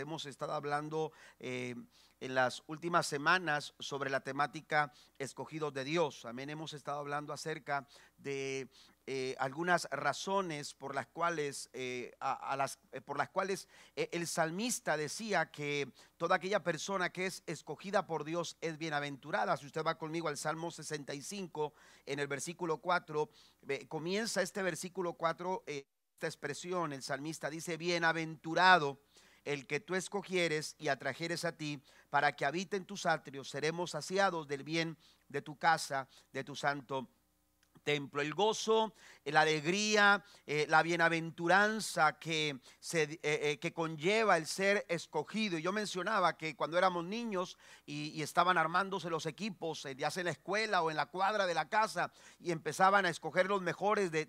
Hemos estado hablando eh, en las últimas semanas sobre la temática escogidos de Dios. También hemos estado hablando acerca de eh, algunas razones por las cuales, eh, por las cuales el salmista decía que toda aquella persona que es escogida por Dios es bienaventurada. Si usted va conmigo al Salmo 65, en el versículo 4, comienza este versículo 4, esta expresión, el salmista dice, bienaventurado el que tú escogieres y atrajeres a ti, para que habite en tus atrios, seremos saciados del bien de tu casa, de tu santo templo. El gozo, eh, la alegría, eh, la bienaventuranza que, se, eh, que conlleva el ser escogido. yo mencionaba que cuando éramos niños y, estaban armándose los equipos, ya sea en la escuela o en la cuadra de la casa, y empezaban a escoger los mejores del,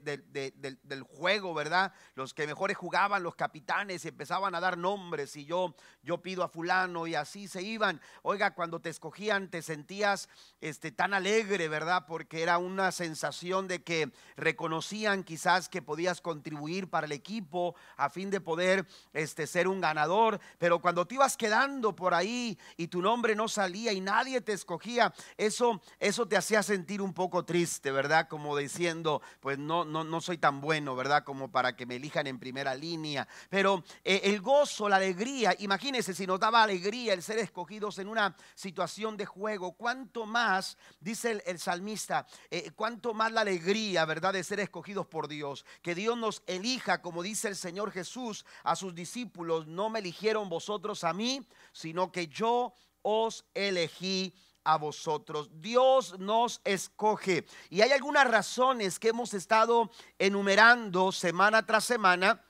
juego, ¿verdad? Los que mejores jugaban, los capitanes, y empezaban a dar nombres. Y yo, yo pido a fulano y así se iban. Oiga, cuando te escogían te sentías este, tan alegre, ¿verdad? Porque era una sensación de que reconocían quizás que podías contribuir para el equipo a fin de poder este, ser un ganador, pero cuando te ibas quedando por ahí y tu nombre no salía y nadie te escogía, eso, eso te hacía sentir un poco triste, ¿verdad? Como diciendo, pues no, no, no soy tan bueno, ¿verdad? Como para que me elijan en primera línea. Pero eh, el gozo, la alegría, imagínense si nos daba alegría el ser escogidos en una situación de juego, cuánto más, dice el, salmista, eh, cuánto más la alegría, ¿verdad?, de ser escogidos por Dios. Que Dios nos elija, como dice el Señor Jesús a sus discípulos, no me eligieron vosotros a mí, sino que yo os elegí a vosotros. Dios nos escoge. Y hay algunas razones que hemos estado enumerando semana tras semana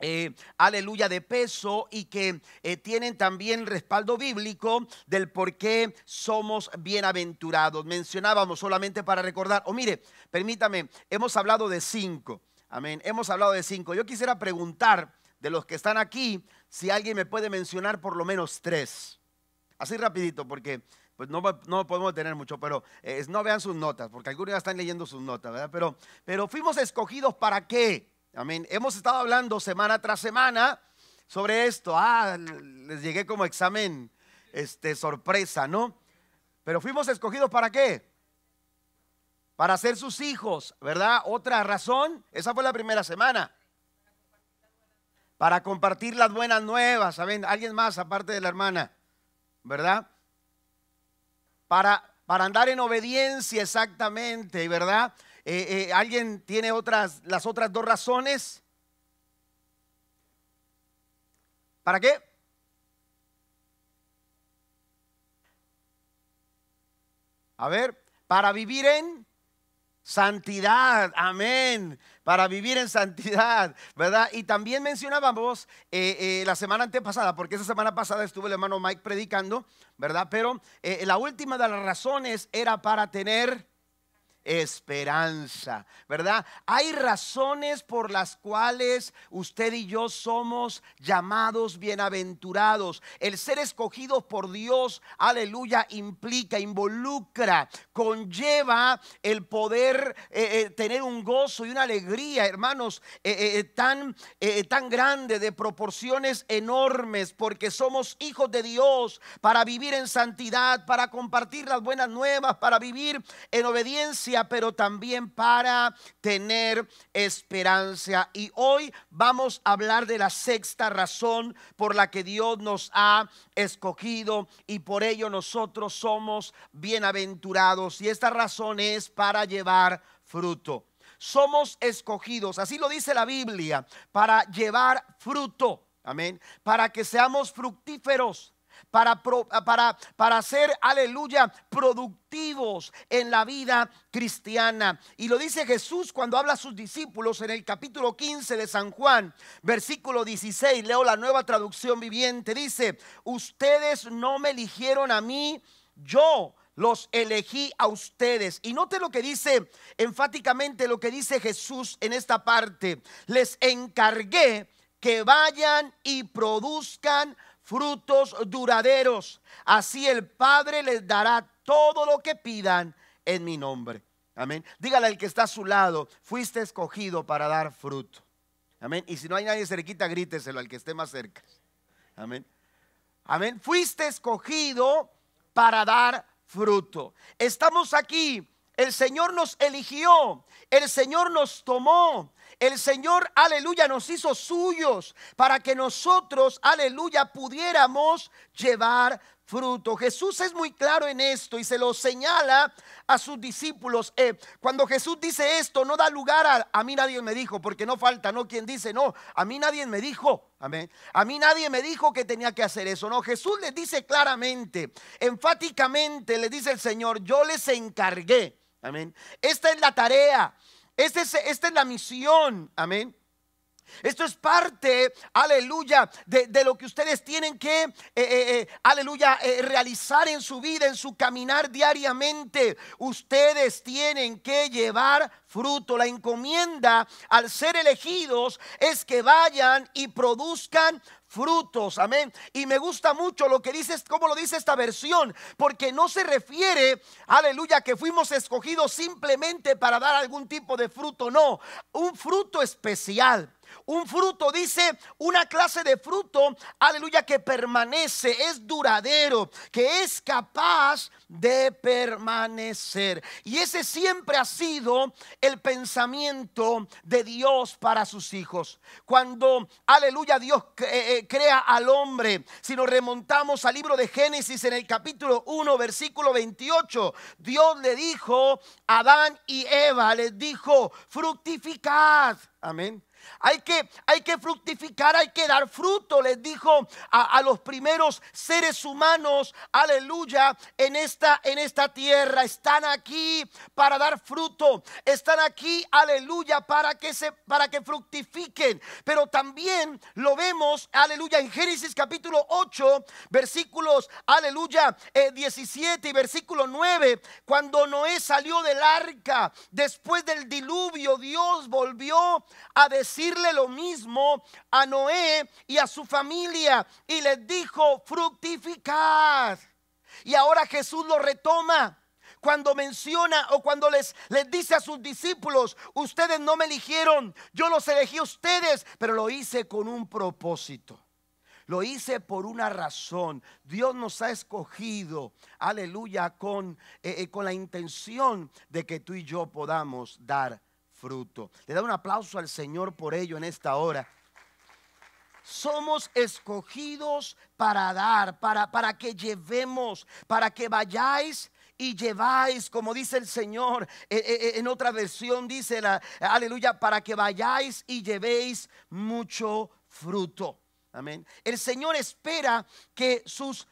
eh, aleluya, de peso y que eh, tienen también respaldo bíblico del por qué somos bienaventurados. Mencionábamos solamente para recordar, o mire, permítame, hemos hablado de cinco, amén, hemos hablado de cinco. Yo quisiera preguntar de los que están aquí si alguien me puede mencionar por lo menos tres. Así rapidito, porque pues no, podemos tener mucho, pero eh, no vean sus notas, porque algunos ya están leyendo sus notas, ¿verdad? Pero, pero fuimos escogidos para qué? Amén. Hemos estado hablando semana tras semana sobre esto. Ah, les llegué como examen este sorpresa, ¿no? Pero fuimos escogidos para qué? Para ser sus hijos, ¿verdad? Otra razón, esa fue la primera semana. Para compartir las buenas nuevas, ¿saben? Alguien más aparte de la hermana, ¿verdad? Para para andar en obediencia exactamente, ¿verdad? Eh, eh, ¿Alguien tiene otras, las otras dos razones? ¿Para qué? A ver, para vivir en santidad, amén, para vivir en santidad, ¿verdad? Y también mencionábamos eh, la semana antepasada, porque esa semana pasada estuvo el hermano Mike predicando, ¿verdad? Pero la última de las razones era para tener esperanza, ¿verdad? Hay razones por las cuales usted y yo somos llamados bienaventurados. El ser escogidos por Dios, aleluya, implica, involucra, conlleva el poder eh, eh, tener un gozo y una alegría, hermanos, eh, tan, tan grande, de proporciones enormes, porque somos hijos de Dios para vivir en santidad, para compartir las buenas nuevas, para vivir en obediencia pero también para tener esperanza. Y hoy vamos a hablar de la sexta razón por la que Dios nos ha escogido y por ello nosotros somos bienaventurados. Y esta razón es para llevar fruto. Somos escogidos, así lo dice la Biblia, para llevar fruto. Amén. Para que seamos fructíferos para, para, para ser, aleluya, productivos en la vida cristiana. Y lo dice Jesús cuando habla a sus discípulos en el capítulo 15 de San Juan, versículo 16, leo la nueva traducción viviente, dice, ustedes no me eligieron a mí, yo los elegí a ustedes. Y note lo que dice enfáticamente, lo que dice Jesús en esta parte. Les encargué que vayan y produzcan frutos duraderos. Así el Padre les dará todo lo que pidan en mi nombre. Amén. Dígale al que está a su lado, fuiste escogido para dar fruto. Amén. Y si no hay nadie cerquita, gríteselo al que esté más cerca. Amén. Amén. Fuiste escogido para dar fruto. Estamos aquí. El Señor nos eligió. El Señor nos tomó. El Señor, aleluya, nos hizo suyos para que nosotros, aleluya, pudiéramos llevar fruto. Jesús es muy claro en esto y se lo señala a sus discípulos. Eh, cuando Jesús dice esto, no da lugar a, a mí nadie me dijo, porque no falta, ¿no? Quien dice, no, a mí nadie me dijo. Amén. A mí nadie me dijo que tenía que hacer eso. No, Jesús les dice claramente, enfáticamente, le dice el Señor, yo les encargué. Amén. Esta es la tarea. Este esta es la misión, amén. Esto es parte, aleluya, de, lo que ustedes tienen que, eh, eh, eh, aleluya, realizar en su vida, en su caminar diariamente. Ustedes tienen que llevar fruto. La encomienda al ser elegidos es que vayan y produzcan frutos. Amén. Y me gusta mucho lo que dice, cómo lo dice esta versión, porque no se refiere, aleluya, que fuimos escogidos simplemente para dar algún tipo de fruto, no, un fruto especial. Un fruto, dice, una clase de fruto, aleluya, que permanece, es duradero, que es capaz de permanecer. Y ese siempre ha sido el pensamiento de Dios para sus hijos. Cuando, aleluya, Dios eh, eh, crea al hombre, si nos remontamos al libro de Génesis en el capítulo 1, versículo 28, Dios le dijo a Adán y Eva, les dijo, fructificad. Amén. Hay que, hay que fructificar, hay que dar fruto, les dijo a, los primeros seres humanos, aleluya, en esta, en esta tierra. Están aquí para dar fruto, están aquí, aleluya, para que, se, para que fructifiquen. Pero también lo vemos, aleluya, en Génesis capítulo 8, versículos, aleluya, 17 eh, y versículo 9, cuando Noé salió del arca después del diluvio, Dios volvió a decir, decirle lo mismo a Noé y a su familia y les dijo, fructificar Y ahora Jesús lo retoma cuando menciona o cuando les, les dice a sus discípulos, ustedes no me eligieron, yo los elegí a ustedes, pero lo hice con un propósito. Lo hice por una razón. Dios nos ha escogido, aleluya, con, eh, eh, con la intención de que tú y yo podamos dar fruto. Le da un aplauso al Señor por ello en esta hora. Somos escogidos para dar, para, para que llevemos, para que vayáis y lleváis, como dice el Señor, eh, eh, eh, en otra versión dice, la, aleluya, para que vayáis y llevéis mucho fruto. Amén. El Señor espera que sus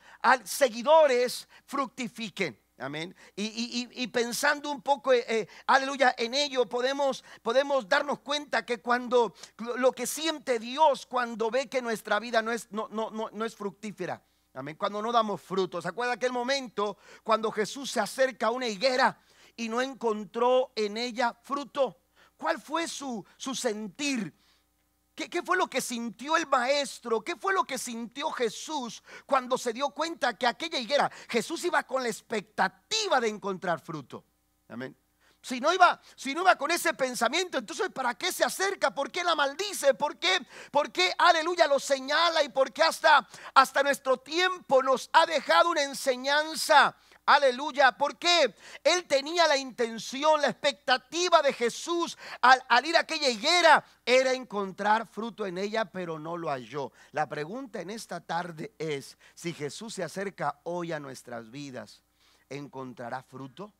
seguidores fructifiquen. Amén. Y, pensando un poco, eh, eh, aleluya, en ello podemos, podemos darnos cuenta que cuando lo que siente Dios cuando ve que nuestra vida no es, no, es fructífera. Amén. Cuando no damos frutos. ¿Se acuerda aquel momento cuando Jesús se acerca a una higuera y no encontró en ella fruto? ¿Cuál fue su, su sentir? ¿Qué, fue lo que sintió el maestro? ¿Qué fue lo que sintió Jesús cuando se dio cuenta que aquella higuera, Jesús iba con la expectativa de encontrar fruto? Amén. Si no, iba, si no iba con ese pensamiento, entonces ¿para qué se acerca? ¿Por qué la maldice? ¿Por qué, por qué aleluya, lo señala? ¿Y por qué hasta, hasta nuestro tiempo nos ha dejado una enseñanza? Aleluya, porque él tenía la intención, la expectativa de Jesús al, ir a aquella higuera era encontrar fruto en ella, pero no lo halló. La pregunta en esta tarde es, si Jesús se acerca hoy a nuestras vidas, ¿encontrará fruto?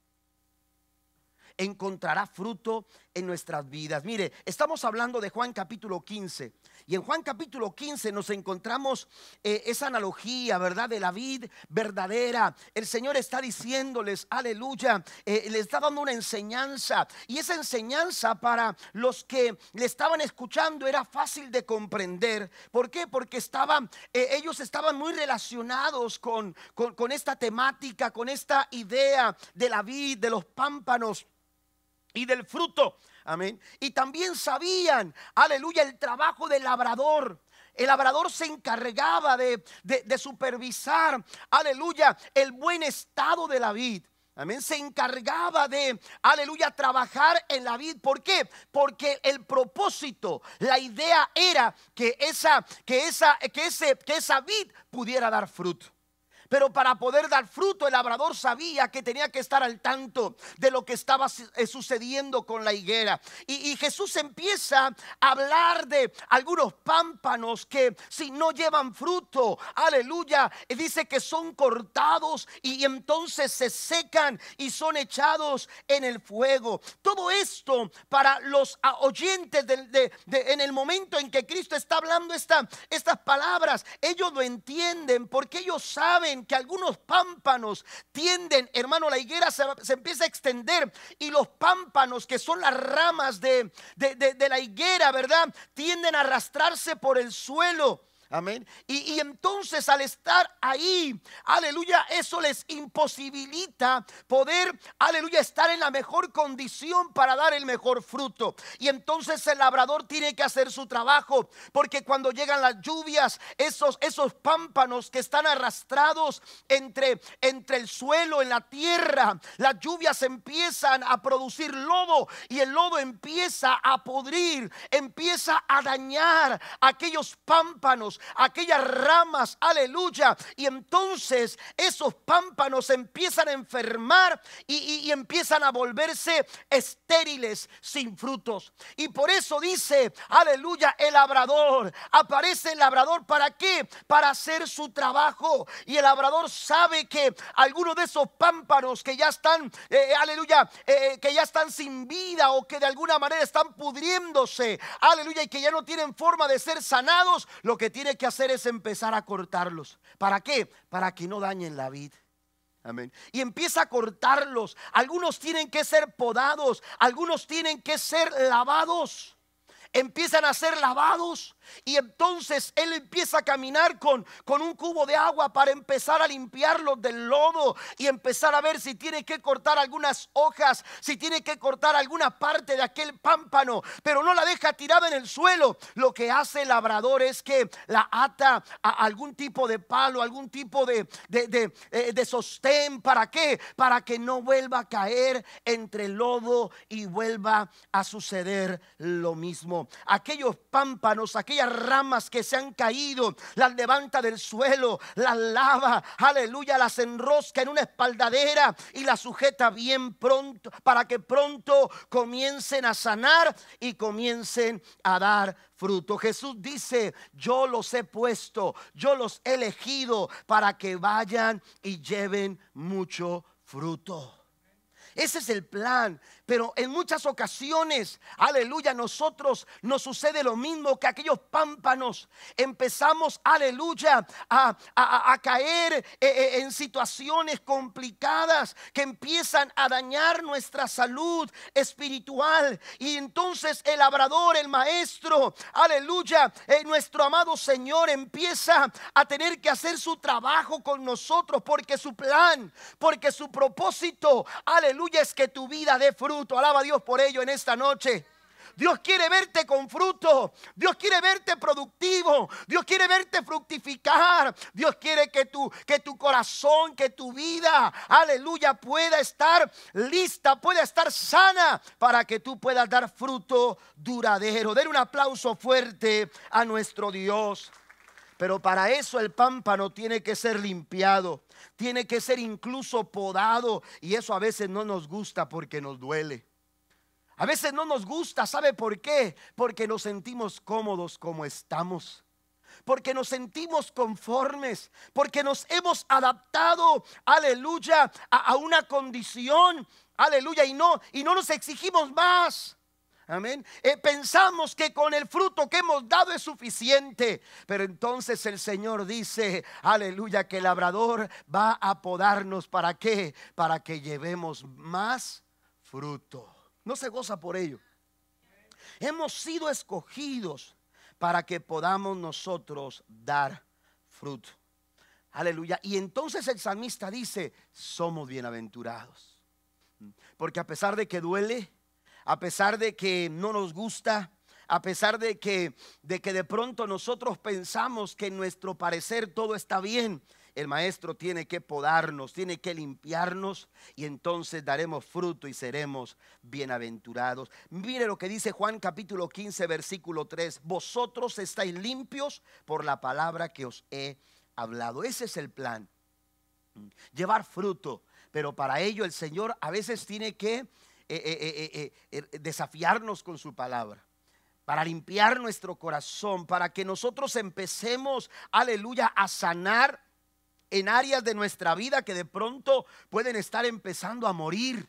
¿Encontrará fruto en nuestras vidas. Mire, estamos hablando de Juan capítulo 15 y en Juan capítulo 15 nos encontramos eh, esa analogía, ¿verdad? De la vid verdadera. El Señor está diciéndoles, aleluya, les eh, le está dando una enseñanza y esa enseñanza para los que le estaban escuchando era fácil de comprender. ¿Por qué? Porque estaban, eh, ellos estaban muy relacionados con, con, con esta temática, con esta idea de la vid, de los pámpanos y del fruto. Amén. Y también sabían, aleluya, el trabajo del labrador. El labrador se encargaba de, supervisar, aleluya, el buen estado de la vid. Amén. Se encargaba de, aleluya, trabajar en la vid. ¿Por qué? Porque el propósito, la idea era que esa, que esa, que ese, que esa vid pudiera dar fruto. Pero para poder dar fruto, el labrador sabía que tenía que estar al tanto de lo que estaba eh, sucediendo con la higuera. Y, Jesús empieza a hablar de algunos pámpanos que si no llevan fruto, aleluya, dice que son cortados y entonces se secan y son echados en el fuego. Todo esto para los oyentes en el momento en que Cristo está hablando estas palabras, ellos lo entienden porque ellos saben que algunos pámpanos tienden, hermano, la higuera se, empieza a extender y los pámpanos, que son las ramas de, de, de, de la higuera, ¿verdad? Tienden a arrastrarse por el suelo. Amén. Y, y, entonces al estar ahí, aleluya, eso les imposibilita poder, aleluya, estar en la mejor condición para dar el mejor fruto. Y entonces el labrador tiene que hacer su trabajo, porque cuando llegan las lluvias, esos, esos pámpanos que están arrastrados entre, entre el suelo, en la tierra, las lluvias empiezan a producir lodo y el lodo empieza a podrir, empieza a dañar aquellos pámpanos aquellas ramas, aleluya. Y entonces esos pámpanos empiezan a enfermar y, empiezan a volverse estériles, sin frutos. Y por eso dice, aleluya, el labrador. Aparece el labrador para qué? Para hacer su trabajo. Y el labrador sabe que algunos de esos pámpanos que ya están, eh, eh, aleluya, eh, que ya están sin vida o que de alguna manera están pudriéndose, aleluya, y que ya no tienen forma de ser sanados, lo que tienen que hacer es empezar a cortarlos. ¿Para qué? Para que no dañen la vid. Amén. Y empieza a cortarlos. Algunos tienen que ser podados, algunos tienen que ser lavados. Empiezan a ser lavados y entonces él empieza a caminar con, con un cubo de agua para empezar a limpiarlo del lodo y empezar a ver si tiene que cortar algunas hojas, si tiene que cortar alguna parte de aquel pámpano, pero no la deja tirada en el suelo. Lo que hace el labrador es que la ata a algún tipo de palo, algún tipo de, eh, sostén. ¿Para qué? Para que no vuelva a caer entre el lodo y vuelva a suceder lo mismo. Aquellos pámpanos, aquellos ramas que se han caído, las levanta del suelo, las lava, aleluya, las enrosca en una espaldadera y las sujeta bien pronto para que pronto comiencen a sanar y comiencen a dar fruto. Jesús dice, yo los he puesto, yo los he elegido para que vayan y lleven mucho fruto. Ese es el plan pero en muchas ocasiones, aleluya, nosotros nos sucede lo mismo que aquellos pámpanos. Empezamos, aleluya, a, caer eh, eh, en situaciones complicadas que empiezan a dañar nuestra salud espiritual. Y entonces el labrador, el maestro, aleluya, eh, nuestro amado Señor empieza a tener que hacer su trabajo con nosotros porque su plan, porque su propósito, aleluya, es que tu vida dé fruto Alaba a Dios por ello en esta noche. Dios quiere verte con fruto. Dios quiere verte productivo. Dios quiere verte fructificar. Dios quiere que tu, que tu corazón, que tu vida, aleluya, pueda estar lista, pueda estar sana para que tú puedas dar fruto duradero. dar un aplauso fuerte a nuestro Dios. Pero para eso el pámpano tiene que ser limpiado. Tiene que ser incluso podado y eso a veces no nos gusta porque nos duele. A veces no nos gusta, ¿sabe por qué? Porque nos sentimos cómodos como estamos. Porque nos sentimos conformes, porque nos hemos adaptado, aleluya, a, a una condición, aleluya, y no, y no nos exigimos más. Amén. Eh, pensamos que con el fruto que hemos dado es suficiente. Pero entonces el Señor dice, aleluya, que el labrador va a podarnos. ¿Para qué? Para que llevemos más fruto. No se goza por ello. Hemos sido escogidos para que podamos nosotros dar fruto. Aleluya. Y entonces el salmista dice, somos bienaventurados. Porque a pesar de que duele, a pesar de que no nos gusta, a pesar de que, de que de pronto nosotros pensamos que en nuestro parecer todo está bien, el maestro tiene que podarnos, tiene que limpiarnos y entonces daremos fruto y seremos bienaventurados. Mire lo que dice Juan capítulo 15 versículo 3, vosotros estáis limpios por la palabra que os he hablado. Ese es el plan, llevar fruto, pero para ello el Señor a veces tiene que eh, eh, eh, desafiarnos con su palabra para limpiar nuestro corazón, para que nosotros empecemos, aleluya, a sanar en áreas de nuestra vida que de pronto pueden estar empezando a morir.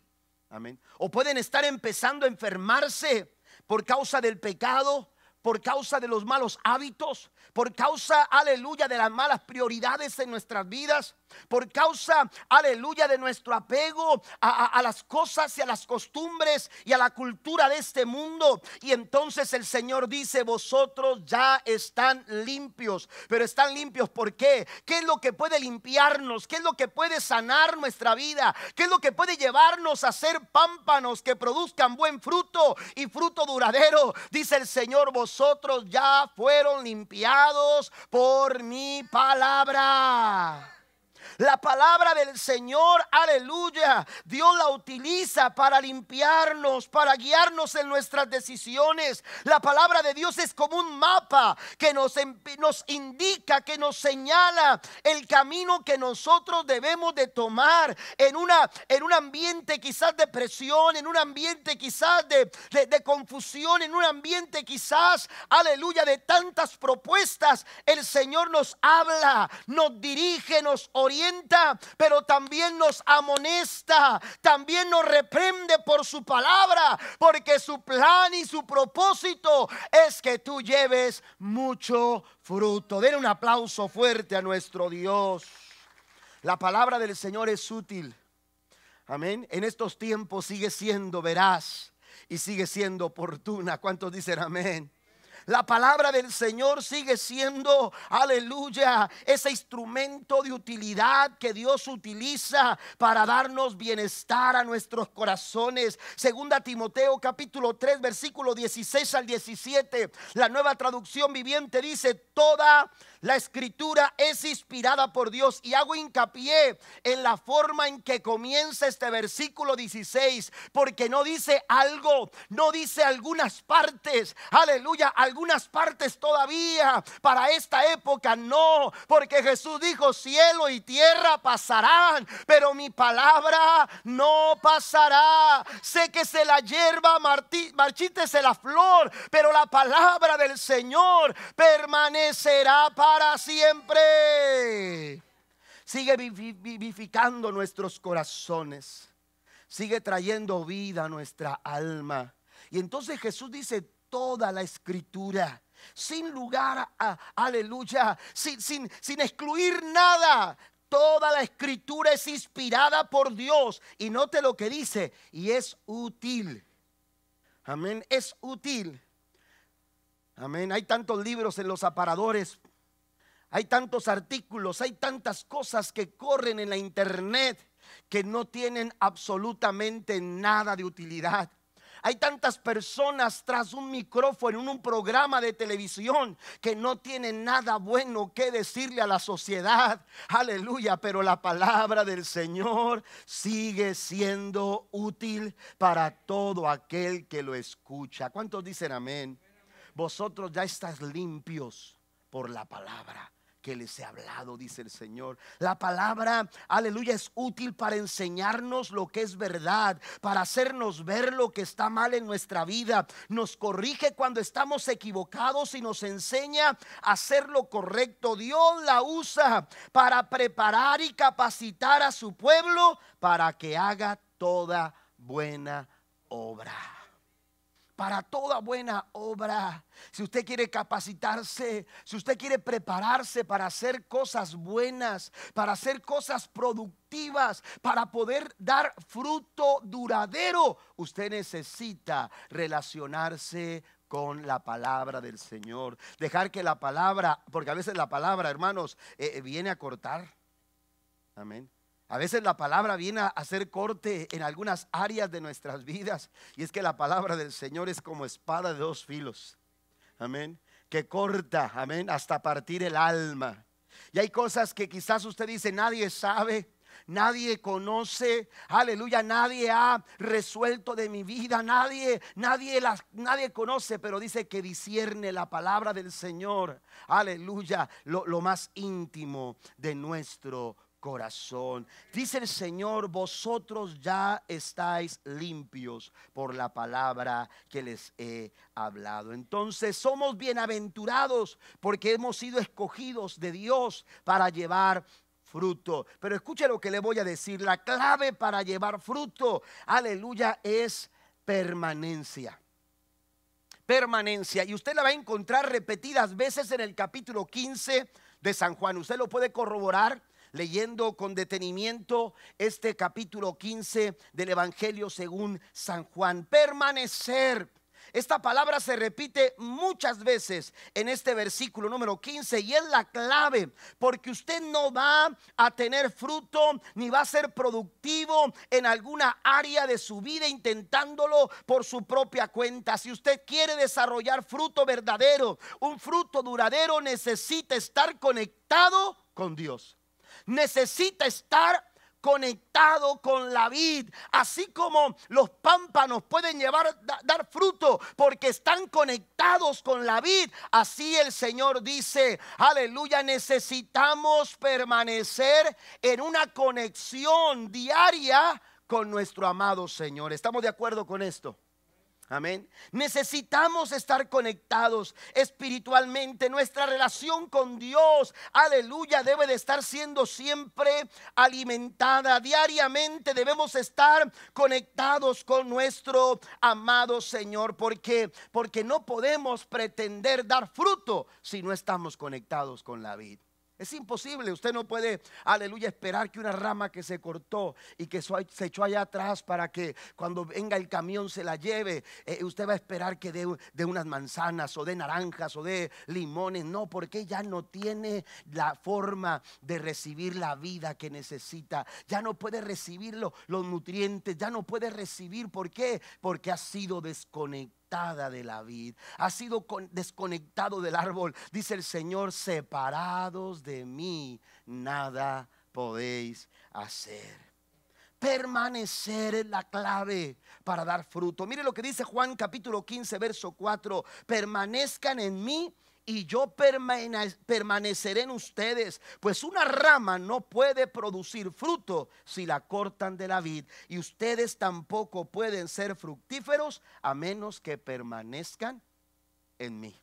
Amén. O pueden estar empezando a enfermarse por causa del pecado, por causa de los malos hábitos, por causa, aleluya, de las malas prioridades en nuestras vidas por causa, aleluya, de nuestro apego a, las cosas y a las costumbres y a la cultura de este mundo. Y entonces el Señor dice, vosotros ya están limpios, pero están limpios ¿por qué? ¿Qué es lo que puede limpiarnos? ¿Qué es lo que puede sanar nuestra vida? ¿Qué es lo que puede llevarnos a ser pámpanos que produzcan buen fruto y fruto duradero? Dice el Señor, vosotros ya fueron limpiados por mi palabra. La palabra del Señor, aleluya, Dios la utiliza para limpiarnos, para guiarnos en nuestras decisiones. La palabra de Dios es como un mapa que nos, nos indica, que nos señala el camino que nosotros debemos de tomar en, una, en un ambiente quizás de presión, en un ambiente quizás de confusión, en un ambiente quizás, aleluya, de tantas propuestas. El Señor nos habla, nos dirige, nos orienta pero también nos amonesta, también nos reprende por su palabra, porque su plan y su propósito es que tú lleves mucho fruto. Den un aplauso fuerte a nuestro Dios. La palabra del Señor es útil. Amén. En estos tiempos sigue siendo veraz y sigue siendo oportuna. ¿Cuántos dicen amén? La palabra del Señor sigue siendo, aleluya, ese instrumento de utilidad que Dios utiliza para darnos bienestar a nuestros corazones. Segunda Timoteo capítulo 3 versículo 16 al 17. La nueva traducción viviente dice, toda la escritura es inspirada por Dios y hago hincapié en la forma en que comienza este versículo 16, porque no dice algo, no dice algunas partes, aleluya, algunas partes todavía para esta época, no, porque Jesús dijo, cielo y tierra pasarán, pero mi palabra no pasará. Sé que se la hierba, marchítese la flor, pero la palabra del Señor permanecerá para para siempre. Sigue vivificando nuestros corazones. Sigue trayendo vida a nuestra alma. Y entonces Jesús dice toda la escritura sin lugar a, aleluya, sin, sin, sin, excluir nada. Toda la escritura es inspirada por Dios y note lo que dice, y es útil. Amén, es útil. Amén, hay tantos libros en los aparadores hay tantos artículos, hay tantas cosas que corren en la internet que no tienen absolutamente nada de utilidad. Hay tantas personas tras un micrófono en un programa de televisión que no tienen nada bueno que decirle a la sociedad. Aleluya, pero la palabra del Señor sigue siendo útil para todo aquel que lo escucha. ¿Cuántos dicen amén? Vosotros ya estás limpios por la palabra que les he hablado, dice el Señor. La palabra, aleluya, es útil para enseñarnos lo que es verdad, para hacernos ver lo que está mal en nuestra vida. Nos corrige cuando estamos equivocados y nos enseña a hacer lo correcto. Dios la usa para preparar y capacitar a su pueblo para que haga toda buena obra para toda buena obra. Si usted quiere capacitarse, si usted quiere prepararse para hacer cosas buenas, para hacer cosas productivas, para poder dar fruto duradero, usted necesita relacionarse con la palabra del Señor. Dejar que la palabra, porque a veces la palabra, hermanos, eh, eh, viene a cortar. Amén. A veces la palabra viene a hacer corte en algunas áreas de nuestras vidas. Y es que la palabra del Señor es como espada de dos filos. Amén. Que corta, amén, hasta partir el alma. Y hay cosas que quizás usted dice, nadie sabe. Nadie conoce, aleluya, nadie ha resuelto de mi vida, nadie, nadie nadie conoce, pero dice que discierne la palabra del Señor, aleluya, lo, lo más íntimo de nuestro corazón. Dice el Señor, vosotros ya estáis limpios por la palabra que les he hablado. Entonces somos bienaventurados porque hemos sido escogidos de Dios para llevar fruto. Pero escuche lo que le voy a decir. La clave para llevar fruto, aleluya, es permanencia permanencia. Y usted la va a encontrar repetidas veces en el capítulo 15 de San Juan. Usted lo puede corroborar leyendo con detenimiento este capítulo 15 del Evangelio según San Juan. Permanecer. Esta palabra se repite muchas veces en este versículo número 15 y es la clave porque usted no va a tener fruto ni va a ser productivo en alguna área de su vida intentándolo por su propia cuenta. Si usted quiere desarrollar fruto verdadero, un fruto duradero, necesita estar conectado con Dios necesita estar conectado con la vid, así como los pámpanos pueden llevar dar fruto porque están conectados con la vid, así el Señor dice, aleluya, necesitamos permanecer en una conexión diaria con nuestro amado Señor. ¿Estamos de acuerdo con esto? Amén. Necesitamos estar conectados espiritualmente. Nuestra relación con Dios, aleluya, debe de estar siendo siempre alimentada. Diariamente debemos estar conectados con nuestro amado Señor. ¿Por qué? Porque no podemos pretender dar fruto si no estamos conectados con la vida. Es imposible, usted no puede, aleluya, esperar que una rama que se cortó y que se echó allá atrás para que cuando venga el camión se la lleve, eh, usted va a esperar que dé de, unas manzanas o de naranjas o de limones. No, porque ya no tiene la forma de recibir la vida que necesita. Ya no puede recibir los nutrientes, ya no puede recibir. ¿Por qué? Porque ha sido desconectado de la vid, ha sido desconectado del árbol. Dice el Señor, separados de mí, nada podéis hacer. Permanecer es la clave para dar fruto. Mire lo que dice Juan capítulo 15, verso 4. Permanezcan en mí y yo permaneceré en ustedes, pues una rama no puede producir fruto si la cortan de la vid, y ustedes tampoco pueden ser fructíferos a menos que permanezcan en mí.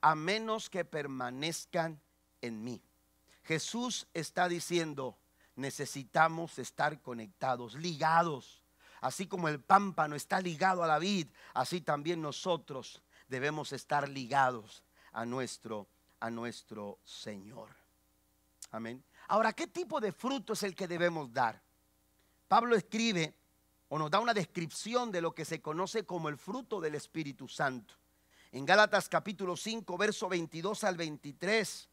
A menos que permanezcan en mí. Jesús está diciendo, necesitamos estar conectados, ligados. Así como el pámpano está ligado a la vid, así también nosotros debemos estar ligados a nuestro, a nuestro Señor. Amén. Ahora, ¿qué tipo de fruto es el que debemos dar? Pablo escribe o nos da una descripción de lo que se conoce como el fruto del Espíritu Santo. En Gálatas capítulo 5, verso 22 al 23,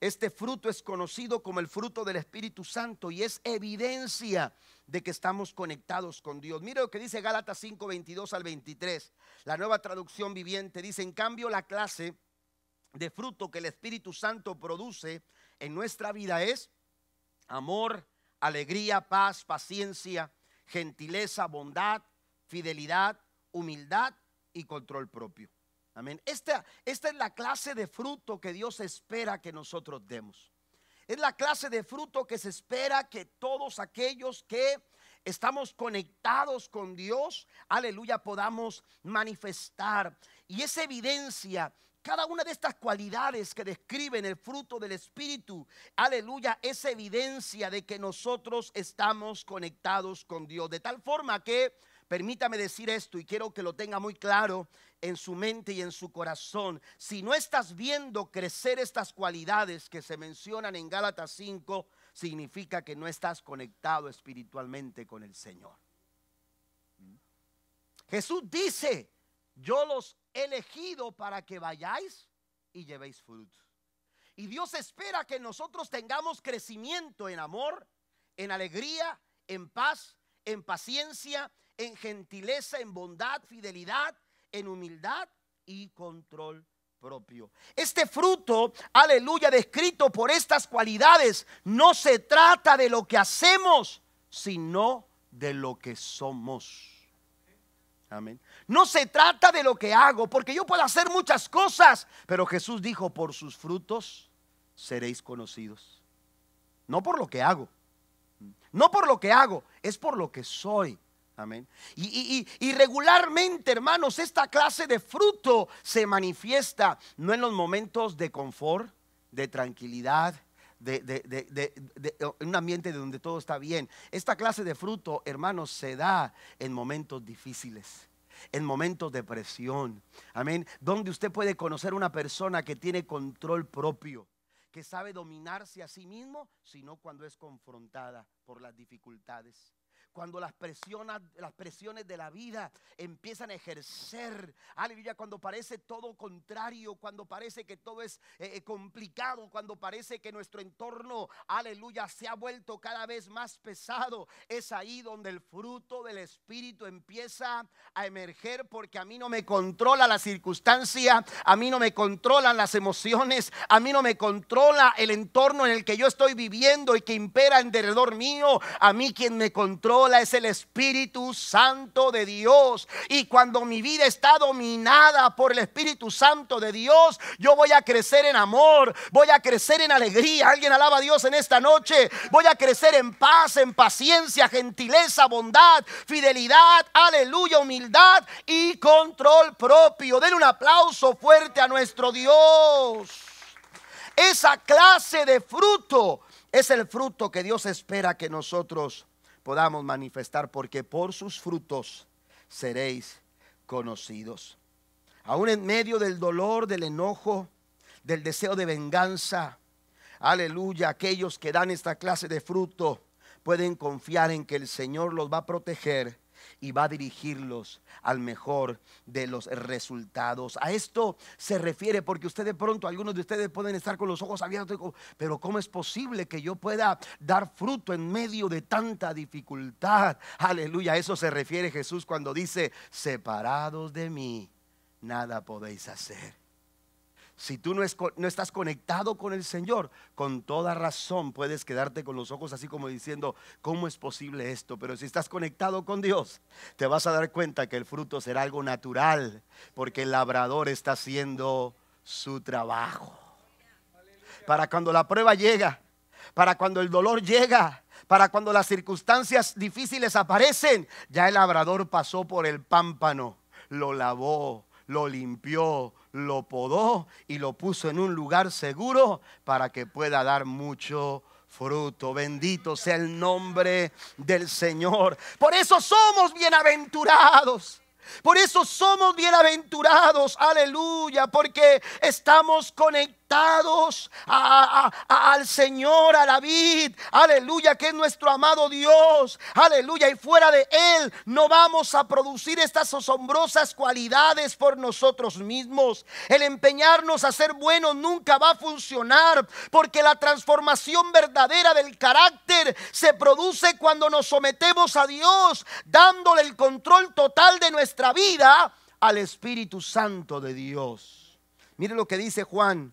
este fruto es conocido como el fruto del Espíritu Santo y es evidencia de que estamos conectados con Dios. Mira lo que dice Gálatas 5, 22 al 23. La nueva traducción viviente dice, en cambio, la clase de fruto que el Espíritu Santo produce en nuestra vida es amor, alegría, paz, paciencia, gentileza, bondad, fidelidad, humildad y control propio. Amén. Esta, esta es la clase de fruto que Dios espera que nosotros demos. Es la clase de fruto que se espera que todos aquellos que estamos conectados con Dios, aleluya, podamos manifestar. Y es evidencia cada una de estas cualidades que describen el fruto del Espíritu, aleluya, es evidencia de que nosotros estamos conectados con Dios. De tal forma que Permítame decir esto y quiero que lo tenga muy claro en su mente y en su corazón. Si no estás viendo crecer estas cualidades que se mencionan en Gálatas 5, significa que no estás conectado espiritualmente con el Señor. Jesús dice, yo los he elegido para que vayáis y llevéis fruto. Y Dios espera que nosotros tengamos crecimiento en amor, en alegría, en paz, en paciencia, en gentileza, en bondad, fidelidad, en humildad y control propio. Este fruto, aleluya, descrito por estas cualidades, no se trata de lo que hacemos, sino de lo que somos. Amén. No se trata de lo que hago, porque yo puedo hacer muchas cosas, pero Jesús dijo, por sus frutos seréis conocidos. No por lo que hago, no por lo que hago, es por lo que soy. Y, regularmente, hermanos, esta clase de fruto se manifiesta no en los momentos de confort, de tranquilidad, de, de, un ambiente donde todo está bien. Esta clase de fruto, hermanos, se da en momentos difíciles. En momentos de presión, amén. Donde usted puede conocer una persona que tiene control propio, que sabe dominarse a sí mismo, sino cuando es confrontada por las dificultades cuando las, las presiones de la vida empiezan a ejercer, aleluya, cuando parece todo contrario, cuando parece que todo es eh, eh, complicado, cuando parece que nuestro entorno, aleluya, se ha vuelto cada vez más pesado, es ahí donde el fruto del Espíritu empieza a emerger porque a mí no me controla la circunstancia, a mí no me controlan las emociones, a mí no me controla el entorno en el que yo estoy viviendo y que impera en derredor mío, a mí quien me controla es el Espíritu Santo de Dios. Y cuando mi vida está dominada por el Espíritu Santo de Dios, yo voy a crecer en amor, voy a crecer en alegría. Alguien alaba a Dios en esta noche. Voy a crecer en paz, en paciencia, gentileza, bondad, fidelidad, aleluya, humildad y control propio. Den un aplauso fuerte a nuestro Dios. Esa clase de fruto es el fruto que Dios espera que nosotros podamos manifestar, porque por sus frutos seréis conocidos. Aún en medio del dolor, del enojo, del deseo de venganza, aleluya, aquellos que dan esta clase de fruto pueden confiar en que el Señor los va a proteger y va a dirigirlos al mejor de los resultados. A esto se refiere porque ustedes de pronto, algunos de ustedes pueden estar con los ojos abiertos, pero ¿cómo es posible que yo pueda dar fruto en medio de tanta dificultad? Aleluya, a eso se refiere Jesús cuando dice, separados de mí, nada podéis hacer. Si tú no, estás conectado con el Señor, con toda razón puedes quedarte con los ojos así como diciendo, ¿cómo es posible esto? Pero si estás conectado con Dios, te vas a dar cuenta que el fruto será algo natural, porque el labrador está haciendo su trabajo. Para cuando la prueba llega, para cuando el dolor llega, para cuando las circunstancias difíciles aparecen, ya el labrador pasó por el pámpano, lo lavó, lo limpió, lo podó y lo puso en un lugar seguro para que pueda dar mucho fruto. Bendito sea el nombre del Señor. Por eso somos bienaventurados. Por eso somos bienaventurados, aleluya, porque estamos conectados al Señor, a David, aleluya, que es nuestro amado Dios, aleluya, y fuera de Él no vamos a producir estas asombrosas cualidades por nosotros mismos. El empeñarnos a ser buenos nunca va a funcionar, porque la transformación verdadera del carácter se produce cuando nos sometemos a Dios, dándole el control total de nuestra vida al Espíritu Santo de Dios. Mire lo que dice Juan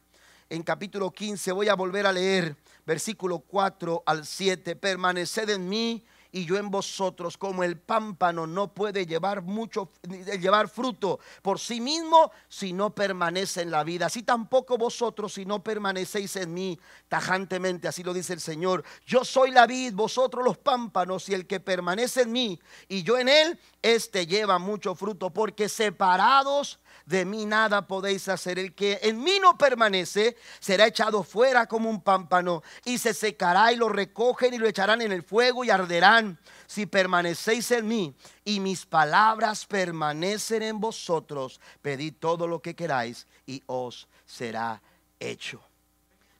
en capítulo 15, voy a volver a leer versículo 4 al 7. Permaneced en mí y yo en vosotros, como el pámpano no puede llevar mucho eh, llevar fruto por sí mismo si no permanece en la vida, así tampoco vosotros si no permanecéis en mí tajantemente, así lo dice el Señor. Yo soy la vid, vosotros los pámpanos, y el que permanece en mí y yo en él, este lleva mucho fruto, porque separados de mí nada podéis hacer. El que en mí no permanece será echado fuera como un pámpano y se secará y lo recogen y lo echarán en el fuego y arderán si permanecéis en mí y mis palabras permanecen en vosotros. Pedid todo lo que queráis y os será hecho.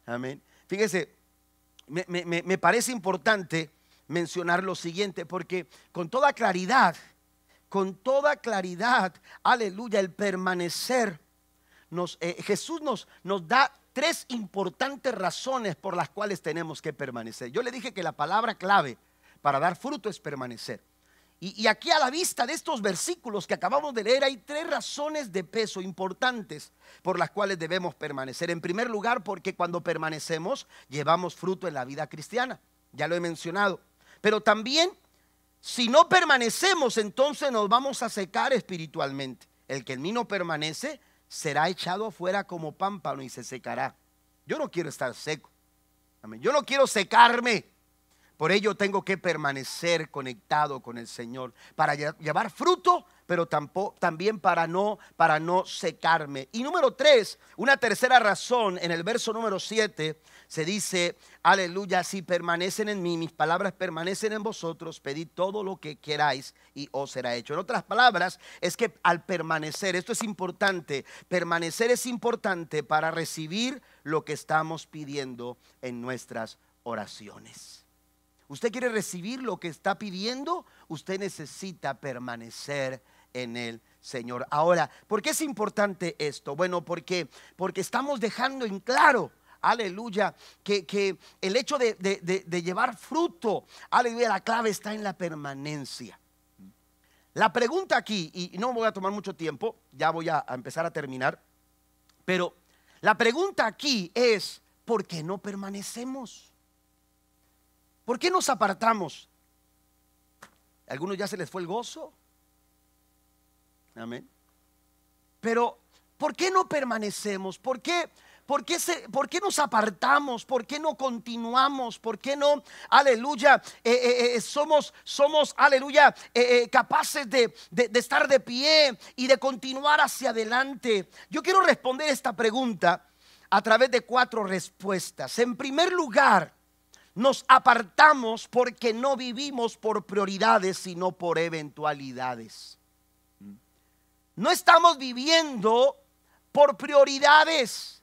Amén. Fíjese, me, parece importante mencionar lo siguiente, porque con toda claridad, con toda claridad, aleluya, el permanecer, eh, Jesús nos, nos da tres importantes razones por las cuales tenemos que permanecer. Yo le dije que la palabra clave para dar fruto es permanecer. Y, aquí a la vista de estos versículos que acabamos de leer hay tres razones de peso importantes por las cuales debemos permanecer. En primer lugar, porque cuando permanecemos llevamos fruto en la vida cristiana. Ya lo he mencionado. Pero también, si no permanecemos, entonces nos vamos a secar espiritualmente. El que en mí no permanece será echado afuera como pámpano y se secará. Yo no quiero estar seco. Yo no quiero secarme. Por ello tengo que permanecer conectado con el Señor para llevar fruto, pero tampoco, también para no, para no secarme. Y número tres, una tercera razón, en el verso número siete se dice, aleluya, si permanecen en mí, mis palabras permanecen en vosotros, pedid todo lo que queráis y os será hecho. En otras palabras, es que al permanecer, esto es importante, permanecer es importante para recibir lo que estamos pidiendo en nuestras oraciones. Usted quiere recibir lo que está pidiendo, usted necesita permanecer en el Señor. Ahora, ¿por qué es importante esto? Bueno, porque, porque estamos dejando en claro aleluya, que, el hecho de, llevar fruto, aleluya, la clave está en la permanencia. La pregunta aquí, y no voy a tomar mucho tiempo, ya voy a empezar a terminar, pero la pregunta aquí es, ¿por qué no permanecemos? ¿Por qué nos apartamos? ¿A algunos ya se les fue el gozo. Amén. Pero, ¿por qué no permanecemos? ¿Por qué? ¿Por qué, nos apartamos? ¿Por qué no continuamos? ¿Por qué no, aleluya, eh, eh, eh, somos, somos, aleluya, capaces de, de, estar de pie y de continuar hacia adelante? Yo quiero responder esta pregunta a través de cuatro respuestas. En primer lugar, nos apartamos porque no vivimos por prioridades, sino por eventualidades. Mm. No estamos viviendo por prioridades.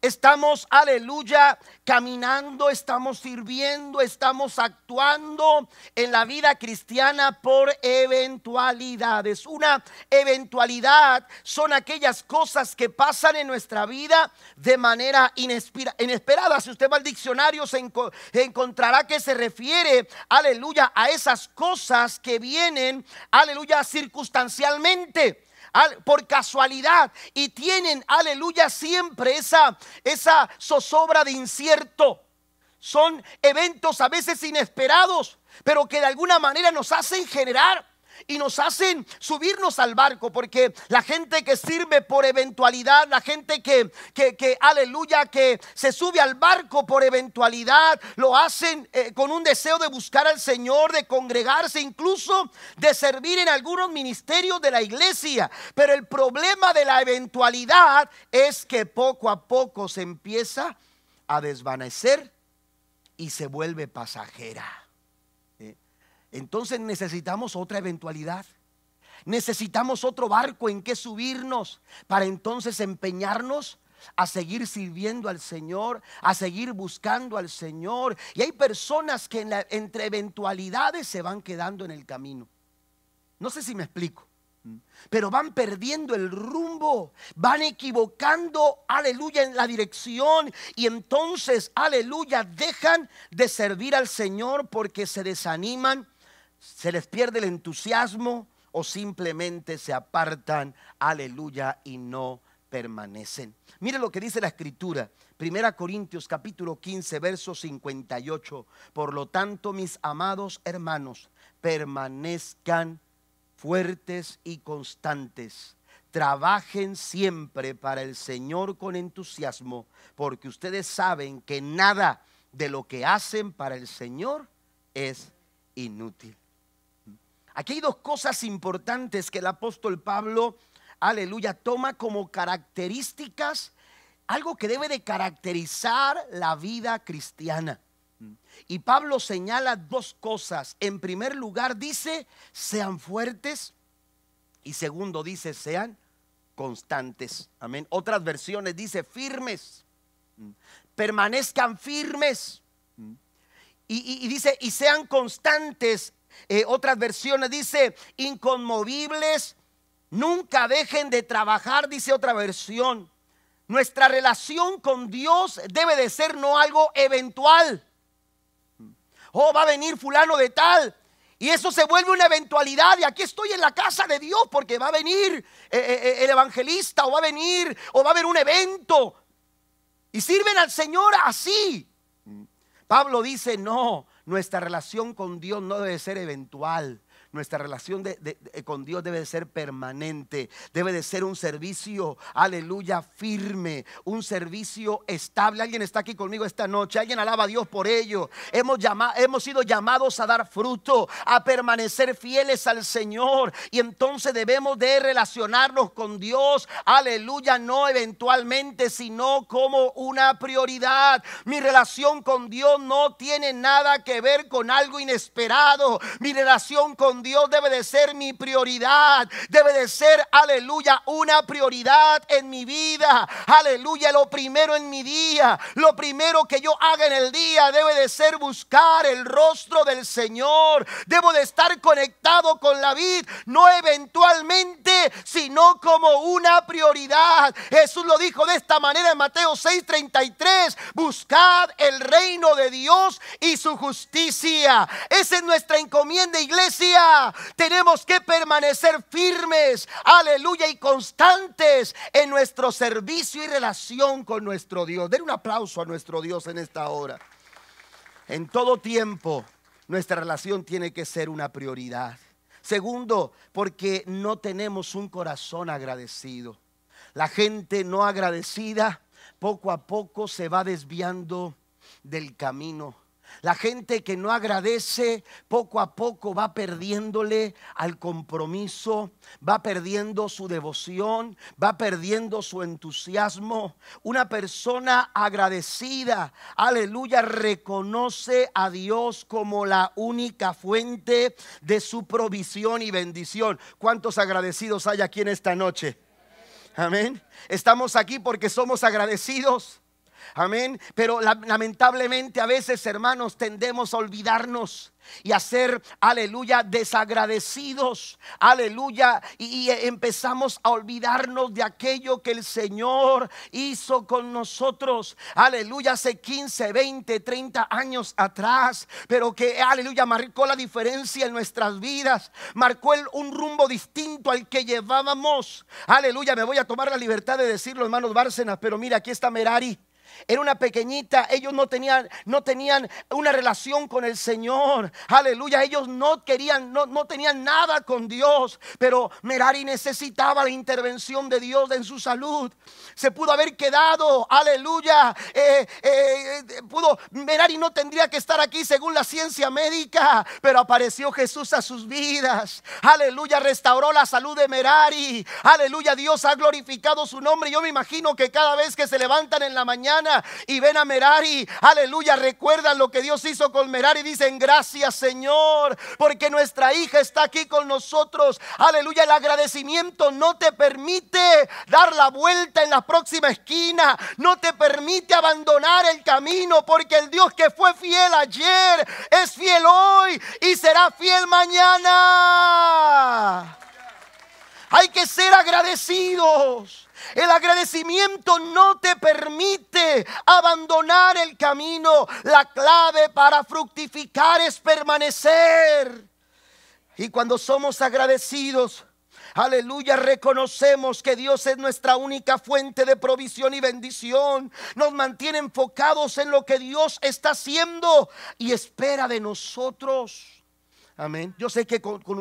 Estamos, aleluya, caminando, estamos sirviendo, estamos actuando en la vida cristiana por eventualidades. Una eventualidad son aquellas cosas que pasan en nuestra vida de manera inesperada. Si usted va al diccionario se encontrará que se refiere, aleluya, a esas cosas que vienen, aleluya, circunstancialmente por casualidad y tienen, aleluya, siempre esa, esa zozobra de incierto. Son eventos a veces inesperados, pero que de alguna manera nos hacen generar y nos hacen subirnos al barco, porque la gente que sirve por eventualidad, la gente que, que, aleluya, que se sube al barco por eventualidad, lo hacen eh, con un deseo de buscar al Señor, de congregarse, incluso de servir en algunos ministerios de la iglesia. Pero el problema de la eventualidad es que poco a poco se empieza a desvanecer y se vuelve pasajera. Entonces necesitamos otra eventualidad. Necesitamos otro barco en que subirnos para entonces empeñarnos a seguir sirviendo al Señor, a seguir buscando al Señor. Y hay personas que entre eventualidades se van quedando en el camino. No sé si me explico. Pero van perdiendo el rumbo, van equivocando, aleluya, en la dirección. Y entonces, aleluya, dejan de servir al Señor porque se desaniman, se les pierde el entusiasmo o simplemente se apartan, aleluya, y no permanecen. Mire lo que dice la escritura, Primera Corintios capítulo 15, verso 58. Por lo tanto, mis amados hermanos, permanezcan fuertes y constantes. Trabajen siempre para el Señor con entusiasmo, porque ustedes saben que nada de lo que hacen para el Señor es inútil. Aquí hay dos cosas importantes que el apóstol Pablo, aleluya, toma como características, algo que debe de caracterizar la vida cristiana. Y Pablo señala dos cosas. En primer lugar dice, sean fuertes. Y segundo dice, sean constantes. Amén. Otras versiones dice, firmes. Permanezcan firmes. Mm. Y, y dice, y sean constantes eh, otras versiones dice, inconmovibles, nunca dejen de trabajar, dice otra versión. Nuestra relación con Dios debe de ser no algo eventual. O oh, va a venir fulano de tal. Y eso se vuelve una eventualidad. Y aquí estoy en la casa de Dios porque va a venir eh, eh, el evangelista o va a venir o va a haber un evento. Y sirven al Señor así. Pablo dice, no, nuestra relación con Dios no debe ser eventual. Nuestra relación con Dios debe ser permanente, debe de ser un servicio, aleluya, firme, un servicio estable. Alguien está aquí conmigo esta noche, alguien alaba a Dios por ello. Hemos, llamado, hemos sido llamados a dar fruto, a permanecer fieles al Señor y entonces debemos de relacionarnos con Dios, aleluya, no eventualmente, sino como una prioridad. Mi relación con Dios no tiene nada que ver con algo inesperado. Mi relación con Dios debe de ser mi prioridad. Debe de ser, aleluya, una prioridad en mi vida. Aleluya, lo primero en mi día. Lo primero que yo haga en el día debe de ser buscar el rostro del Señor. Debo de estar conectado con la vid, no eventualmente, sino como una prioridad. Jesús lo dijo de esta manera en Mateo 6:33. Buscad el reino de Dios y su justicia. Esa es nuestra encomienda, iglesia. Tenemos que permanecer firmes, aleluya, y constantes en nuestro servicio y relación con nuestro Dios. Den un aplauso a nuestro Dios en esta hora. En todo tiempo, nuestra relación tiene que ser una prioridad. Segundo, porque no tenemos un corazón agradecido. La gente no agradecida poco a poco se va desviando del camino la gente que no agradece poco a poco va perdiéndole al compromiso, va perdiendo su devoción, va perdiendo su entusiasmo. Una persona agradecida, aleluya, reconoce a Dios como la única fuente de su provisión y bendición. ¿Cuántos agradecidos hay aquí en esta noche? Amén. Estamos aquí porque somos agradecidos. Amén. Pero lamentablemente a veces, hermanos, tendemos a olvidarnos y a ser, aleluya, desagradecidos, aleluya, y, empezamos a olvidarnos de aquello que el Señor hizo con nosotros, aleluya, hace 15, 20, 30 años atrás, pero que, aleluya, marcó la diferencia en nuestras vidas, marcó un rumbo distinto al que llevábamos, aleluya, me voy a tomar la libertad de decirlo, hermanos Bárcenas, pero mira, aquí está Merari era una pequeñita, ellos no tenían, no tenían una relación con el Señor, aleluya, ellos no querían, no, tenían nada con Dios, pero Merari necesitaba la intervención de Dios en su salud, se pudo haber quedado, aleluya, eh, eh, eh, pudo, Merari no tendría que estar aquí según la ciencia médica, pero apareció Jesús a sus vidas, aleluya, restauró la salud de Merari, aleluya, Dios ha glorificado su nombre, yo me imagino que cada vez que se levantan en la mañana, y ven a Merari. Aleluya, recuerdan lo que Dios hizo con Merari. Dicen, gracias Señor, porque nuestra hija está aquí con nosotros. Aleluya, el agradecimiento no te permite dar la vuelta en la próxima esquina. No te permite abandonar el camino, porque el Dios que fue fiel ayer es fiel hoy y será fiel mañana. Hay que ser agradecidos. El agradecimiento no te permite abandonar el camino. La clave para fructificar es permanecer. Y cuando somos agradecidos, Aleluya, reconocemos que Dios es nuestra única fuente de provisión y bendición. Nos mantiene enfocados en lo que Dios está haciendo y espera de nosotros. Amén. Yo sé que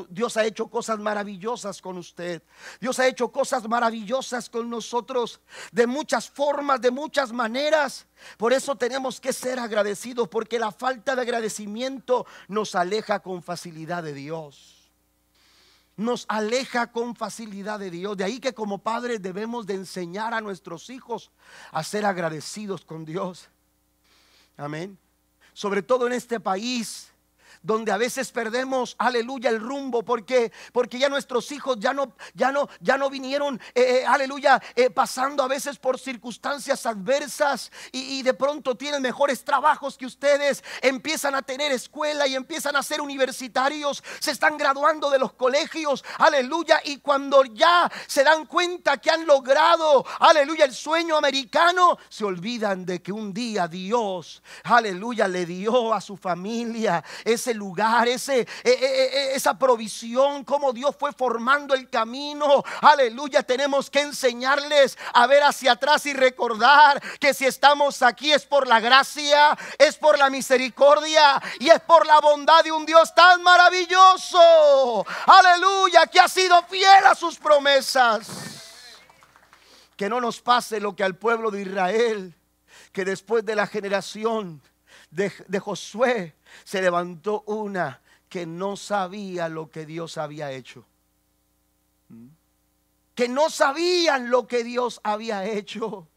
Dios ha hecho cosas maravillosas con usted. Dios ha hecho cosas maravillosas con nosotros de muchas formas, de muchas maneras. Por eso tenemos que ser agradecidos, porque la falta de agradecimiento nos aleja con facilidad de Dios. Nos aleja con facilidad de Dios. De ahí que como padres debemos de enseñar a nuestros hijos a ser agradecidos con Dios. Amén. Sobre todo en este país donde a veces perdemos, aleluya, el rumbo, porque porque ya nuestros hijos ya no ya no ya no vinieron, eh, eh, aleluya, eh, pasando a veces por circunstancias adversas y, de pronto tienen mejores trabajos que ustedes, empiezan a tener escuela y empiezan a ser universitarios, se están graduando de los colegios, aleluya, y cuando ya se dan cuenta que han logrado, aleluya, el sueño americano, se olvidan de que un día Dios, aleluya, le dio a su familia lugar, ese, e, e, e, esa provisión, como Dios fue formando el camino. Aleluya, tenemos que enseñarles a ver hacia atrás y recordar que si estamos aquí es por la gracia, es por la misericordia y es por la bondad de un Dios tan maravilloso. Aleluya, que ha sido fiel a sus promesas. Que no nos pase lo que al pueblo de Israel, que después de la generación de Josué, se levantó una que no sabía lo que Dios había hecho. ¿Mm? Que no sabían lo que Dios había hecho.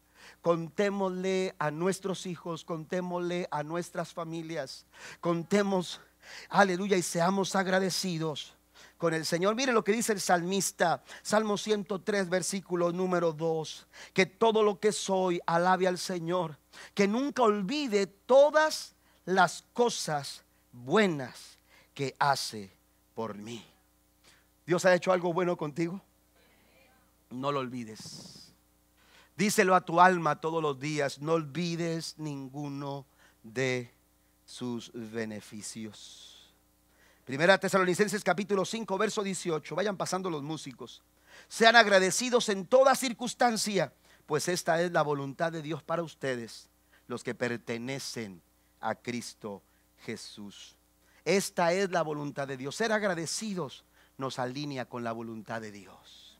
Contémosle a nuestros hijos, contémosle a nuestras familias, contemos, aleluya, y seamos agradecidos con el Señor. Mire lo que dice el salmista, Salmo 103, versículo número 2, que todo lo que soy alabe al Señor, que nunca olvide todas las cosas buenas que hace por mí. ¿Dios ha hecho algo bueno contigo? No lo olvides. Díselo a tu alma todos los días. No olvides ninguno de sus beneficios. Primera Tesalonicenses capítulo 5, verso 18. Vayan pasando los músicos. Sean agradecidos en toda circunstancia, pues esta es la voluntad de Dios para ustedes, los que pertenecen a Cristo Jesús. Esta es la voluntad de Dios. Ser agradecidos nos alinea con la voluntad de Dios.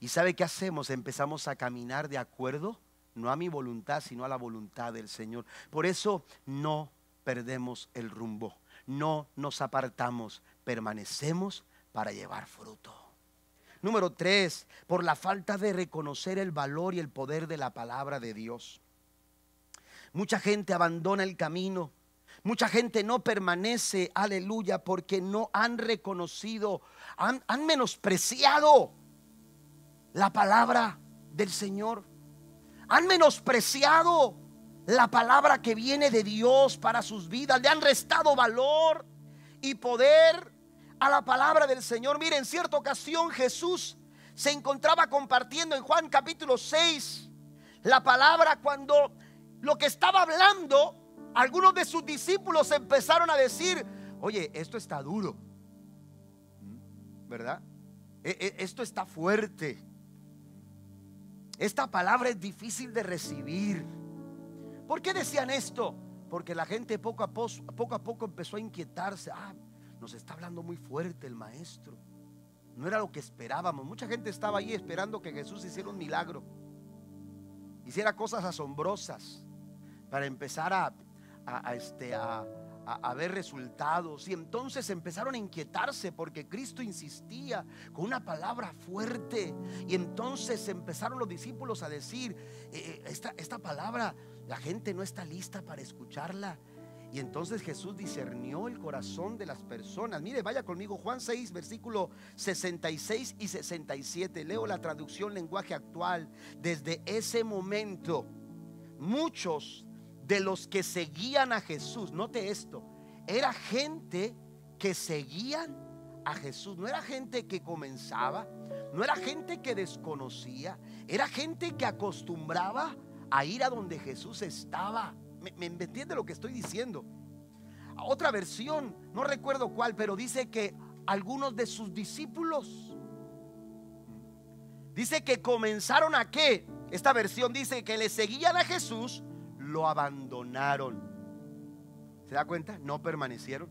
¿Y sabe qué hacemos? Empezamos a caminar de acuerdo, no a mi voluntad, sino a la voluntad del Señor. Por eso no perdemos el rumbo, no nos apartamos, permanecemos para llevar fruto. Número tres, por la falta de reconocer el valor y el poder de la palabra de Dios. Mucha gente abandona el camino. Mucha gente no permanece, aleluya, porque no han reconocido, han, menospreciado la palabra del Señor. Han menospreciado la palabra que viene de Dios para sus vidas. Le han restado valor y poder a la palabra del Señor. Mire, en cierta ocasión Jesús se encontraba compartiendo en Juan capítulo 6 la palabra cuando lo que estaba hablando, algunos de sus discípulos empezaron a decir, oye, esto está duro, ¿verdad? E, e, esto está fuerte. Esta palabra es difícil de recibir. ¿Por qué decían esto? Porque la gente poco a poco, poco a poco empezó a inquietarse. Ah, nos está hablando muy fuerte el maestro. No era lo que esperábamos. Mucha gente estaba ahí esperando que Jesús hiciera un milagro. Hiciera cosas asombrosas para empezar a, este, a, ver resultados. Y entonces empezaron a inquietarse porque Cristo insistía con una palabra fuerte. Y entonces empezaron los discípulos a decir, eh, eh, esta, palabra la gente no está lista para escucharla. Y entonces Jesús discernió el corazón de las personas. Mire, vaya conmigo Juan 6, versículo 66 y 67. Leo la traducción lenguaje actual. Desde ese momento, muchos de los que seguían a Jesús, note esto, era gente que seguían a Jesús, no era gente que comenzaba, no era gente que desconocía, era gente que acostumbraba a ir a donde Jesús estaba. ¿Me, me entiende lo que estoy diciendo? Otra versión, no recuerdo cuál, pero dice que algunos de sus discípulos, dice que comenzaron a qué, esta versión dice que le seguían a Jesús lo abandonaron. ¿Se da cuenta? No permanecieron.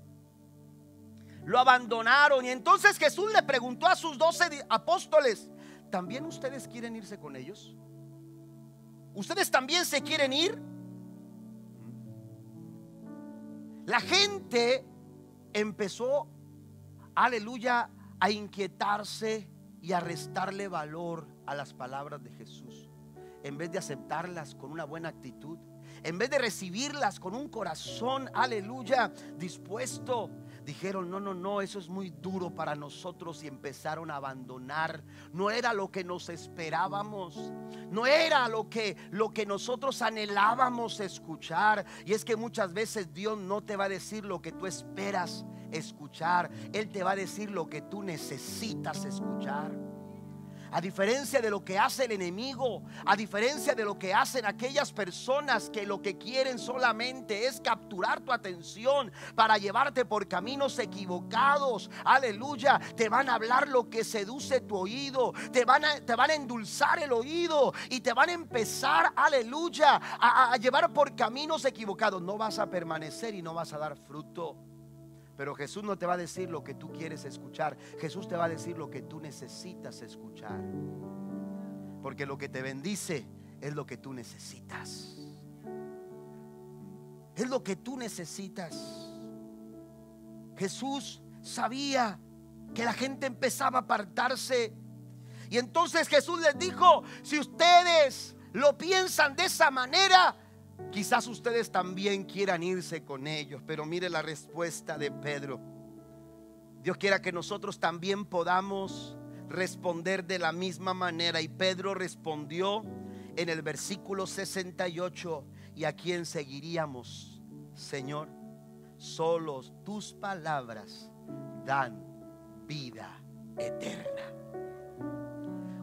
Lo abandonaron. Y entonces Jesús le preguntó a sus doce apóstoles, ¿también ustedes quieren irse con ellos? ¿Ustedes también se quieren ir? La gente empezó, aleluya, a inquietarse y a restarle valor a las palabras de Jesús. En vez de aceptarlas con una buena actitud, en vez de recibirlas con un corazón, aleluya, dispuesto, dijeron, no, no, no, eso es muy duro para nosotros y empezaron a abandonar. No era lo que nos esperábamos, no era lo que, lo que nosotros anhelábamos escuchar. Y es que muchas veces Dios no te va a decir lo que tú esperas escuchar, Él te va a decir lo que tú necesitas escuchar. A diferencia de lo que hace el enemigo, a diferencia de lo que hacen aquellas personas que lo que quieren solamente es capturar tu atención para llevarte por caminos equivocados. Aleluya, te van a hablar lo que seduce tu oído, te van a, te van a endulzar el oído y te van a empezar, aleluya, a llevar por caminos equivocados. No vas a permanecer y no vas a dar fruto. Pero Jesús no te va a decir lo que tú quieres escuchar. Jesús te va a decir lo que tú necesitas escuchar. Porque lo que te bendice es lo que tú necesitas. Es lo que tú necesitas. Jesús sabía que la gente empezaba a apartarse. Y entonces Jesús les dijo, si ustedes lo piensan de esa manera, Quizás ustedes también quieran irse con ellos, pero mire la respuesta de Pedro. Dios quiera que nosotros también podamos responder de la misma manera. Y Pedro respondió en el versículo 68, ¿y a quién seguiríamos, Señor? Solo tus palabras dan vida eterna.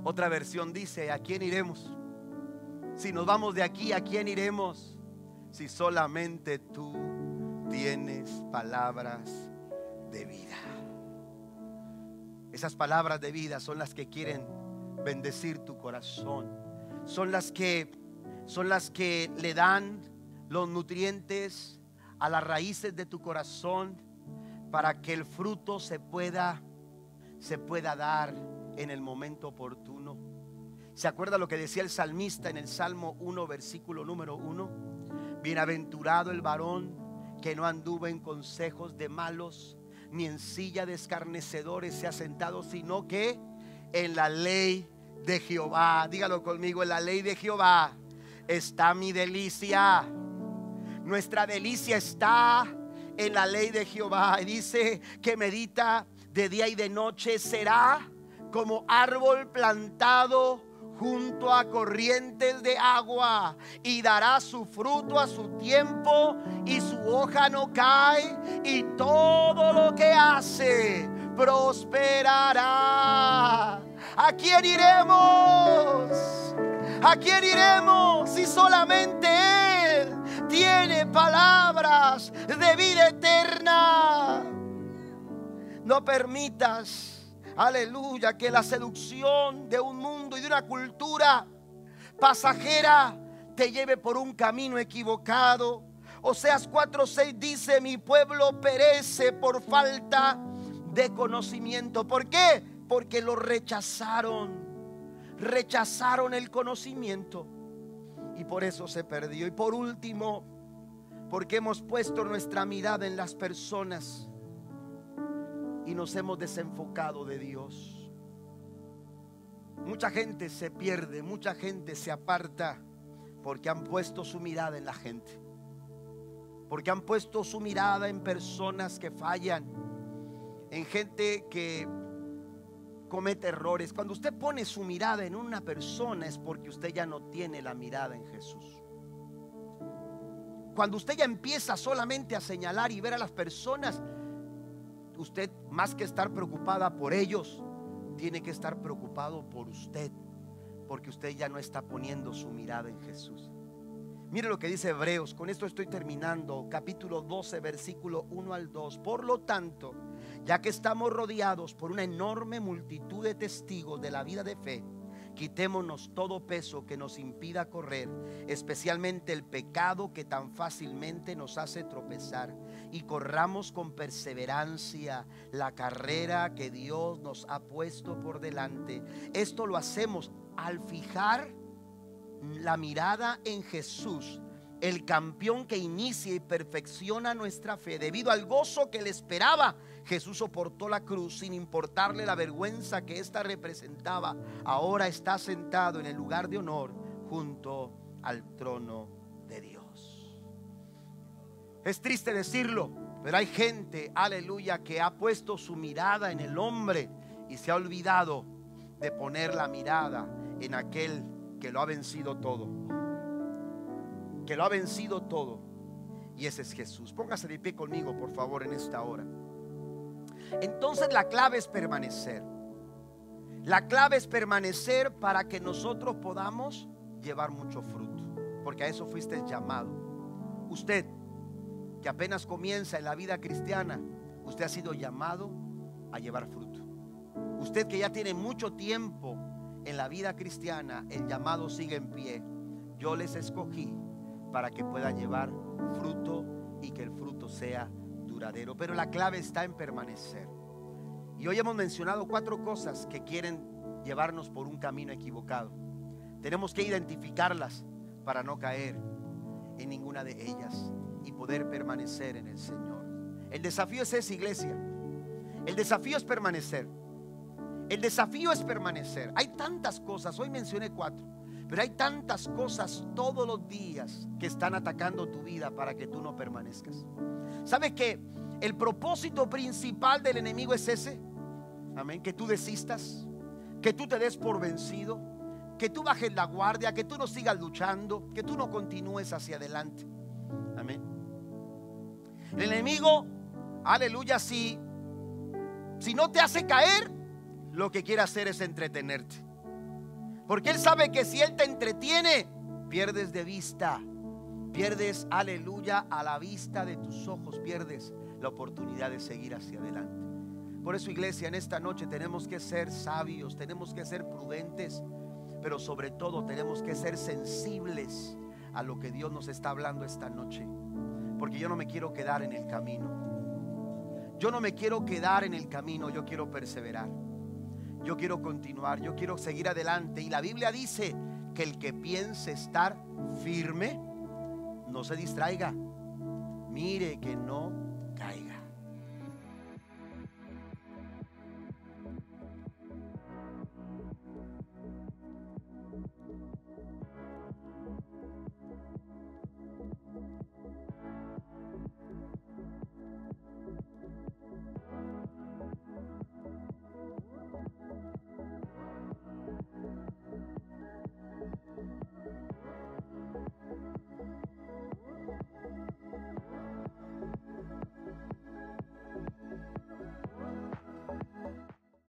Otra versión dice, ¿a quién iremos? Si nos vamos de aquí, ¿a quién iremos? Si solamente tú tienes palabras de vida. Esas palabras de vida son las que quieren bendecir tu corazón. Son las que son las que le dan los nutrientes a las raíces de tu corazón para que el fruto se pueda se pueda dar en el momento oportuno. ¿Se acuerda lo que decía el salmista en el Salmo 1, versículo número 1? Bienaventurado el varón que no anduvo en consejos de malos, ni en silla de escarnecedores se ha sentado, sino que en la ley de Jehová, dígalo conmigo, en la ley de Jehová está mi delicia. Nuestra delicia está en la ley de Jehová. Y dice que medita de día y de noche, será como árbol plantado junto a corrientes de agua y dará su fruto a su tiempo y su hoja no cae y todo lo que hace prosperará. ¿A quién iremos? ¿A quién iremos si solamente Él tiene palabras de vida eterna? No permitas aleluya, que la seducción de un mundo y de una cultura pasajera te lleve por un camino equivocado. Oseas 4:6 dice, mi pueblo perece por falta de conocimiento. ¿Por qué? Porque lo rechazaron. Rechazaron el conocimiento y por eso se perdió. Y por último, porque hemos puesto nuestra mirada en las personas y nos hemos desenfocado de Dios. Mucha gente se pierde, mucha gente se aparta porque han puesto su mirada en la gente, porque han puesto su mirada en personas que fallan, en gente que comete errores. Cuando usted pone su mirada en una persona es porque usted ya no tiene la mirada en Jesús. Cuando usted ya empieza solamente a señalar y ver a las personas, usted más que estar preocupada por ellos, tiene que estar preocupado por usted, porque usted ya no está poniendo su mirada en Jesús. Mire lo que dice Hebreos, con esto estoy terminando, capítulo 12, versículo 1 al 2. Por lo tanto, ya que estamos rodeados por una enorme multitud de testigos de la vida de fe, quitémonos todo peso que nos impida correr, especialmente el pecado que tan fácilmente nos hace tropezar y corramos con perseverancia la carrera que Dios nos ha puesto por delante. Esto lo hacemos al fijar la mirada en Jesús, el campeón que inicia y perfecciona nuestra fe. Debido al gozo que le esperaba, Jesús soportó la cruz sin importarle la vergüenza que ésta representaba. Ahora está sentado en el lugar de honor junto al trono es triste decirlo, pero hay gente, aleluya, que ha puesto su mirada en el hombre y se ha olvidado de poner la mirada en aquel que lo ha vencido todo. Que lo ha vencido todo. Y ese es Jesús. Póngase de pie conmigo, por favor, en esta hora. Entonces la clave es permanecer. La clave es permanecer para que nosotros podamos llevar mucho fruto. Porque a eso fuiste llamado. Usted que apenas comienza en la vida cristiana, usted ha sido llamado a llevar fruto. Usted que ya tiene mucho tiempo en la vida cristiana, el llamado sigue en pie. Yo les escogí para que pueda llevar fruto y que el fruto sea duradero. Pero la clave está en permanecer. Y hoy hemos mencionado cuatro cosas que quieren llevarnos por un camino equivocado. Tenemos que identificarlas para no caer en ninguna de ellas y poder permanecer en el Señor. El desafío es esa iglesia. El desafío es permanecer. El desafío es permanecer. Hay tantas cosas, hoy mencioné cuatro, pero hay tantas cosas todos los días que están atacando tu vida para que tú no permanezcas. ¿Sabes que el propósito principal del enemigo es ese? Amén, que tú desistas, que tú te des por vencido, que tú bajes la guardia, que tú no sigas luchando, que tú no continúes hacia adelante. Amén. El enemigo, aleluya, si, si no te hace caer, lo que quiere hacer es entretenerte. Porque él sabe que si él te entretiene, pierdes de vista. Pierdes, aleluya, a la vista de tus ojos, pierdes la oportunidad de seguir hacia adelante. Por eso, iglesia, en esta noche tenemos que ser sabios, tenemos que ser prudentes, pero sobre todo tenemos que ser sensibles a lo que Dios nos está hablando esta noche porque yo no me quiero quedar en el camino. Yo no me quiero quedar en el camino, yo quiero perseverar. Yo quiero continuar, yo quiero seguir adelante. Y la Biblia dice que el que piense estar firme, no se distraiga. Mire que no